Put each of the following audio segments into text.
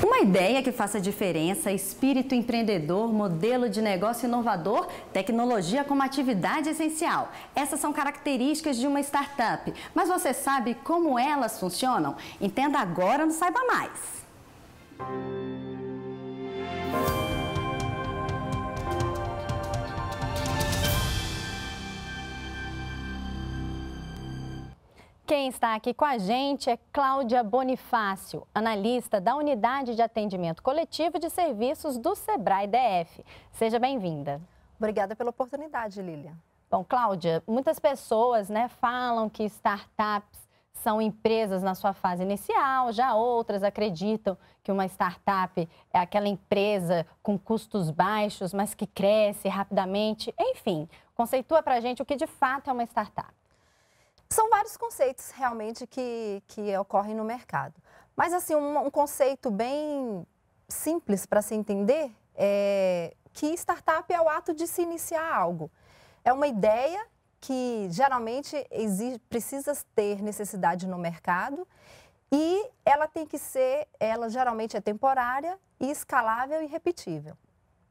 Uma ideia que faça diferença, espírito empreendedor, modelo de negócio inovador, tecnologia como atividade essencial. Essas são características de uma startup. Mas você sabe como elas funcionam? Entenda agora no Saiba Mais. Quem está aqui com a gente é Cláudia Bonifácio, analista da Unidade de Atendimento Coletivo de Serviços do Sebrae DF. Seja bem-vinda. Obrigada pela oportunidade, Lilian. Bom, Cláudia, muitas pessoas né, falam que startups são empresas na sua fase inicial, já outras acreditam que uma startup é aquela empresa com custos baixos, mas que cresce rapidamente. Enfim, conceitua para a gente o que de fato é uma startup. São vários conceitos realmente que, que ocorrem no mercado. Mas, assim, um, um conceito bem simples para se entender é que startup é o ato de se iniciar algo. É uma ideia que geralmente exige, precisa ter necessidade no mercado e ela tem que ser, ela geralmente é temporária, escalável e repetível.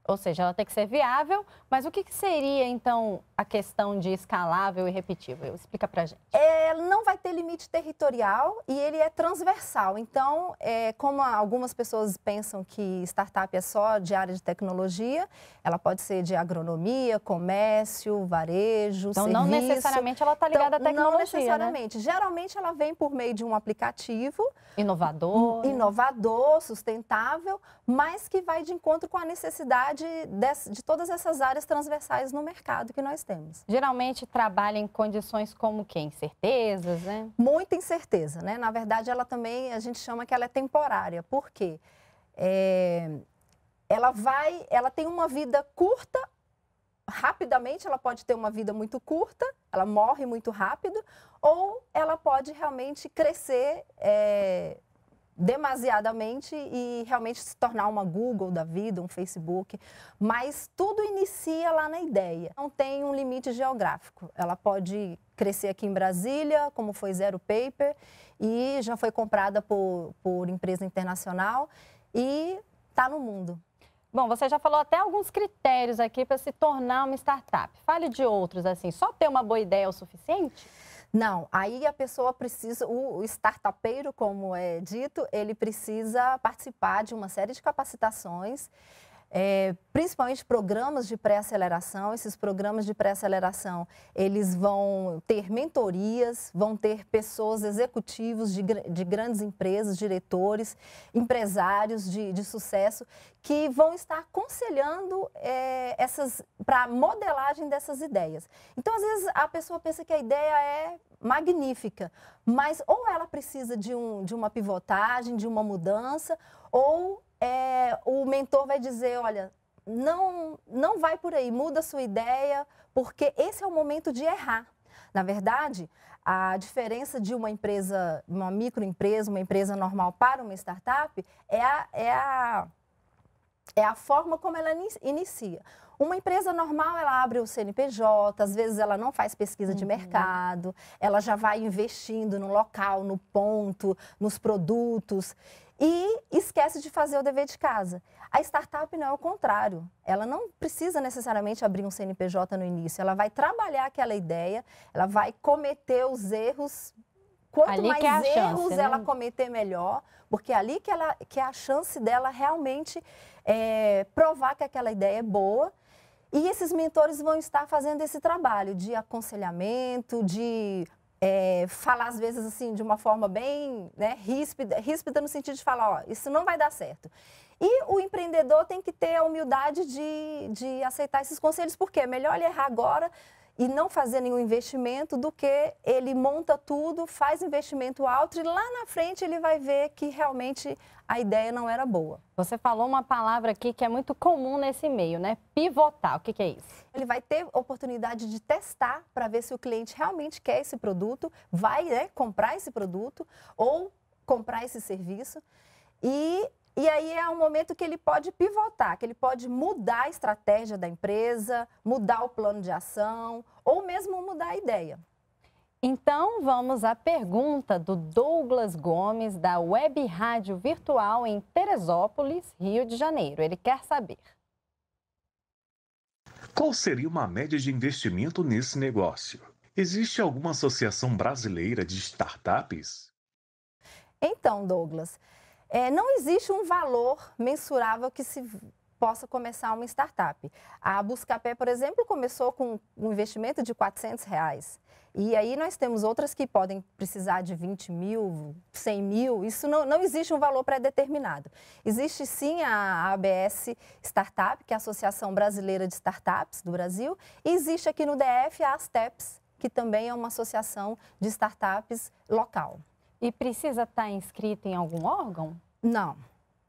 Ou seja, ela tem que ser viável, mas o que, que seria, então, a questão de escalável e repetível? Explica para gente. É, não vai ter limite territorial e ele é transversal. Então, é, como algumas pessoas pensam que startup é só de área de tecnologia, ela pode ser de agronomia, comércio, varejo, então, serviço. Então, não necessariamente ela está então, ligada então, à tecnologia, Não né? necessariamente. Né? Geralmente, ela vem por meio de um aplicativo. Inovador. Inovador, sustentável, mas que vai de encontro com a necessidade de, de todas essas áreas transversais no mercado que nós temos. Geralmente trabalha em condições como que? Incertezas, né? Muita incerteza, né? Na verdade, ela também, a gente chama que ela é temporária. Por quê? É, ela vai, ela tem uma vida curta, rapidamente ela pode ter uma vida muito curta, ela morre muito rápido, ou ela pode realmente crescer é, demasiadamente e realmente se tornar uma Google da vida, um Facebook, mas tudo inicia lá na ideia. Não tem um limite geográfico. Ela pode crescer aqui em Brasília, como foi Zero Paper, e já foi comprada por, por empresa internacional e está no mundo. Bom, você já falou até alguns critérios aqui para se tornar uma startup. Fale de outros, assim, só ter uma boa ideia é o suficiente? Não, aí a pessoa precisa, o startupeiro, como é dito, ele precisa participar de uma série de capacitações é, principalmente programas de pré-aceleração. Esses programas de pré-aceleração, eles vão ter mentorias, vão ter pessoas, executivos de, de grandes empresas, diretores, empresários de, de sucesso, que vão estar aconselhando é, para a modelagem dessas ideias. Então, às vezes, a pessoa pensa que a ideia é magnífica, mas ou ela precisa de, um, de uma pivotagem, de uma mudança, ou é, o mentor vai dizer, olha, não, não vai por aí, muda a sua ideia, porque esse é o momento de errar. Na verdade, a diferença de uma empresa, uma microempresa, uma empresa normal para uma startup é a, é a, é a forma como ela inicia. Uma empresa normal, ela abre o CNPJ, às vezes ela não faz pesquisa uhum. de mercado, ela já vai investindo no local, no ponto, nos produtos e esquece de fazer o dever de casa. A startup não é o contrário. Ela não precisa necessariamente abrir um CNPJ no início. Ela vai trabalhar aquela ideia, ela vai cometer os erros. Quanto ali mais é erros chance, né? ela cometer, melhor, porque é ali que, ela, que é a chance dela realmente é, provar que aquela ideia é boa. E esses mentores vão estar fazendo esse trabalho de aconselhamento, de é, falar às vezes assim de uma forma bem né, ríspida, ríspida no sentido de falar, ó, isso não vai dar certo. E o empreendedor tem que ter a humildade de, de aceitar esses conselhos, porque é melhor ele errar agora e não fazer nenhum investimento do que ele monta tudo, faz investimento alto e lá na frente ele vai ver que realmente a ideia não era boa. Você falou uma palavra aqui que é muito comum nesse meio, né? Pivotar. O que, que é isso? Ele vai ter oportunidade de testar para ver se o cliente realmente quer esse produto, vai né, comprar esse produto ou comprar esse serviço. E e aí é um momento que ele pode pivotar, que ele pode mudar a estratégia da empresa, mudar o plano de ação ou mesmo mudar a ideia. Então vamos à pergunta do Douglas Gomes da Web Rádio Virtual em Teresópolis, Rio de Janeiro. Ele quer saber: qual seria uma média de investimento nesse negócio? Existe alguma associação brasileira de startups? Então, Douglas, é, não existe um valor mensurável que se possa começar uma startup. A Buscapé, por exemplo, começou com um investimento de 400 reais. E aí nós temos outras que podem precisar de 20 mil, 100 mil. Isso não, não existe um valor pré-determinado. Existe sim a ABS Startup, que é a Associação Brasileira de Startups do Brasil. E existe aqui no DF a ASTEPS, que também é uma associação de startups local. E precisa estar tá inscrita em algum órgão? Não,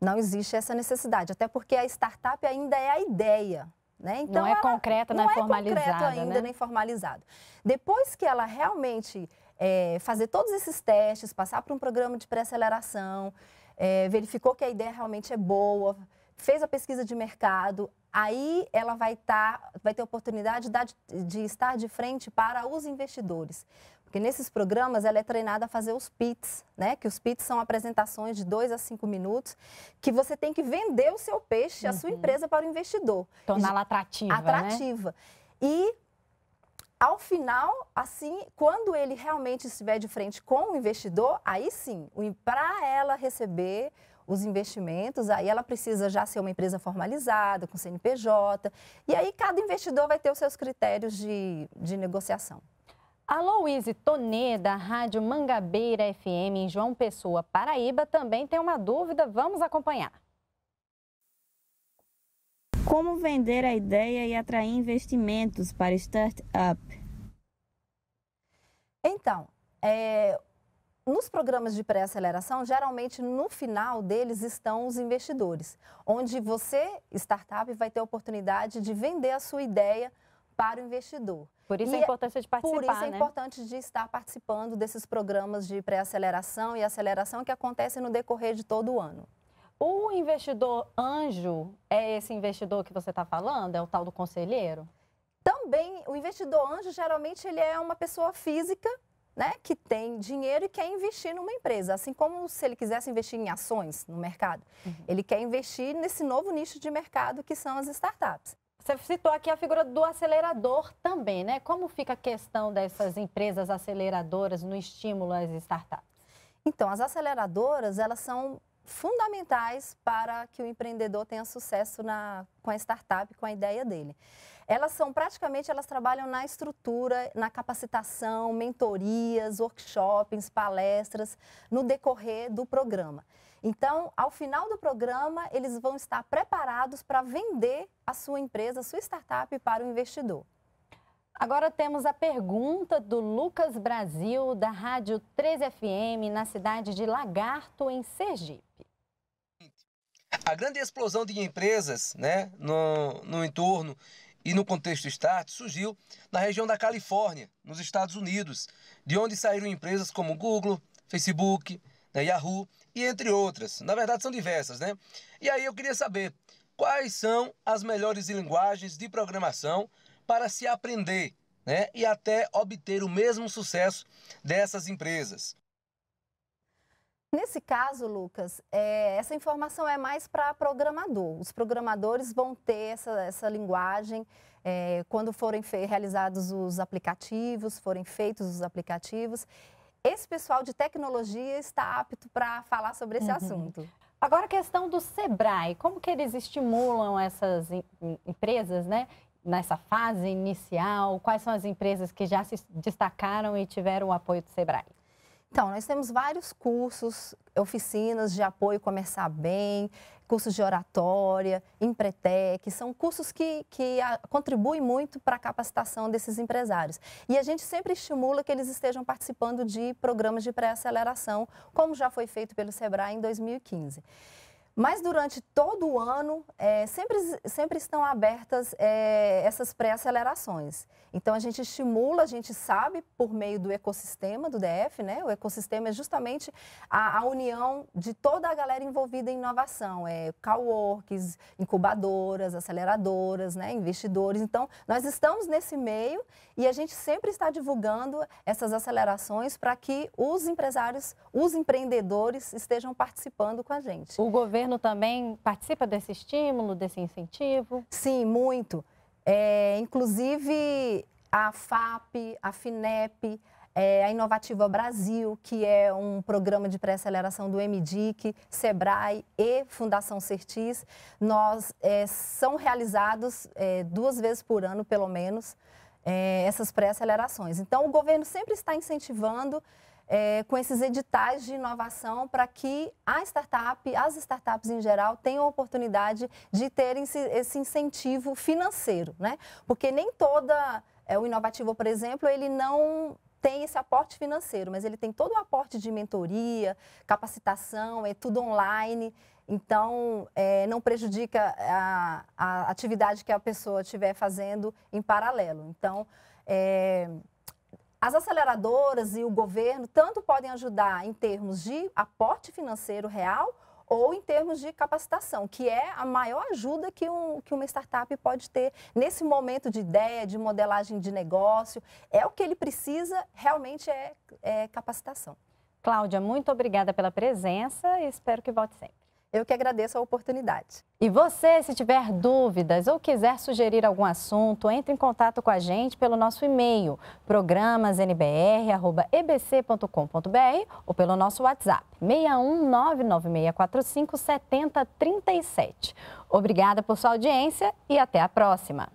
não existe essa necessidade, até porque a startup ainda é a ideia. Né? Então, não é concreta, não, não é formalizada. Não é concreto ainda, né? nem formalizado. Depois que ela realmente é, fazer todos esses testes, passar por um programa de pré-aceleração, é, verificou que a ideia realmente é boa, fez a pesquisa de mercado, aí ela vai, tá, vai ter oportunidade de, de estar de frente para os investidores. Porque nesses programas ela é treinada a fazer os pits, né? Que os pits são apresentações de dois a cinco minutos que você tem que vender o seu peixe, uhum. a sua uhum. empresa para o investidor. Torná-la atrativa. Atrativa. Né? E ao final, assim, quando ele realmente estiver de frente com o investidor, aí sim, para ela receber os investimentos, aí ela precisa já ser uma empresa formalizada, com CNPJ, e aí cada investidor vai ter os seus critérios de, de negociação. Aloysio Tonê, da Rádio Mangabeira FM em João Pessoa, Paraíba, também tem uma dúvida. Vamos acompanhar. Como vender a ideia e atrair investimentos para startup? Então, é, nos programas de pré-aceleração, geralmente no final deles estão os investidores, onde você, startup, vai ter a oportunidade de vender a sua ideia para o investidor. Por isso e a importância de participar. Por isso é né? importante de estar participando desses programas de pré-aceleração e aceleração que acontecem no decorrer de todo o ano. O investidor anjo é esse investidor que você está falando? É o tal do conselheiro? Também, o investidor anjo geralmente ele é uma pessoa física né, que tem dinheiro e quer investir numa empresa, assim como se ele quisesse investir em ações no mercado. Uhum. Ele quer investir nesse novo nicho de mercado que são as startups. Você citou aqui a figura do acelerador também, né? Como fica a questão dessas empresas aceleradoras no estímulo às startups? Então, as aceleradoras, elas são fundamentais para que o empreendedor tenha sucesso na, com a startup, com a ideia dele. Elas são praticamente, elas trabalham na estrutura, na capacitação, mentorias, workshops, palestras, no decorrer do programa. Então, ao final do programa, eles vão estar preparados para vender a sua empresa, a sua startup para o investidor. Agora temos a pergunta do Lucas Brasil, da Rádio 13 fm na cidade de Lagarto, em Sergipe. A grande explosão de empresas né, no, no entorno e no contexto start surgiu na região da Califórnia, nos Estados Unidos, de onde saíram empresas como Google, Facebook, né, Yahoo e entre outras. Na verdade, são diversas, né? E aí eu queria saber quais são as melhores linguagens de programação para se aprender né, e até obter o mesmo sucesso dessas empresas. Nesse caso, Lucas, é, essa informação é mais para programador. Os programadores vão ter essa, essa linguagem é, quando forem realizados os aplicativos, forem feitos os aplicativos esse pessoal de tecnologia está apto para falar sobre esse uhum. assunto. Agora a questão do Sebrae, como que eles estimulam essas em, em, empresas, né? Nessa fase inicial, quais são as empresas que já se destacaram e tiveram o apoio do Sebrae? Então, nós temos vários cursos, oficinas de apoio Começar Bem, cursos de oratória, Empretec, são cursos que, que a, contribuem muito para a capacitação desses empresários. E a gente sempre estimula que eles estejam participando de programas de pré-aceleração, como já foi feito pelo SEBRAE em 2015. Mas durante todo o ano, é, sempre, sempre estão abertas é, essas pré-acelerações. Então, a gente estimula, a gente sabe, por meio do ecossistema do DF, né? O ecossistema é justamente a, a união de toda a galera envolvida em inovação. É coworks, incubadoras, aceleradoras, né? investidores. Então, nós estamos nesse meio e a gente sempre está divulgando essas acelerações para que os empresários, os empreendedores estejam participando com a gente. O governo governo também participa desse estímulo, desse incentivo? Sim, muito. É, inclusive, a FAP, a FINEP, é, a Inovativa Brasil, que é um programa de pré-aceleração do MDIC, SEBRAE e Fundação Certis, nós é, são realizados é, duas vezes por ano, pelo menos, é, essas pré-acelerações. Então, o governo sempre está incentivando é, com esses editais de inovação para que a startup, as startups em geral, tenham a oportunidade de terem esse, esse incentivo financeiro, né? Porque nem toda... É, o inovativo, por exemplo, ele não tem esse aporte financeiro, mas ele tem todo o aporte de mentoria, capacitação, é tudo online. Então, é, não prejudica a, a, atividade que a pessoa estiver fazendo em paralelo. Então, é, as aceleradoras e o governo tanto podem ajudar em termos de aporte financeiro real ou em termos de capacitação, que é a maior ajuda que, um, que uma startup pode ter nesse momento de ideia, de modelagem de negócio. É o que ele precisa, realmente é, é capacitação. Cláudia, muito obrigada pela presença e espero que volte sempre. Eu que agradeço a oportunidade. E você, se tiver dúvidas ou quiser sugerir algum assunto, entre em contato com a gente pelo nosso e-mail programasnbr@ebc.com.br ou pelo nosso WhatsApp 61996457037. Obrigada por sua audiência e até a próxima.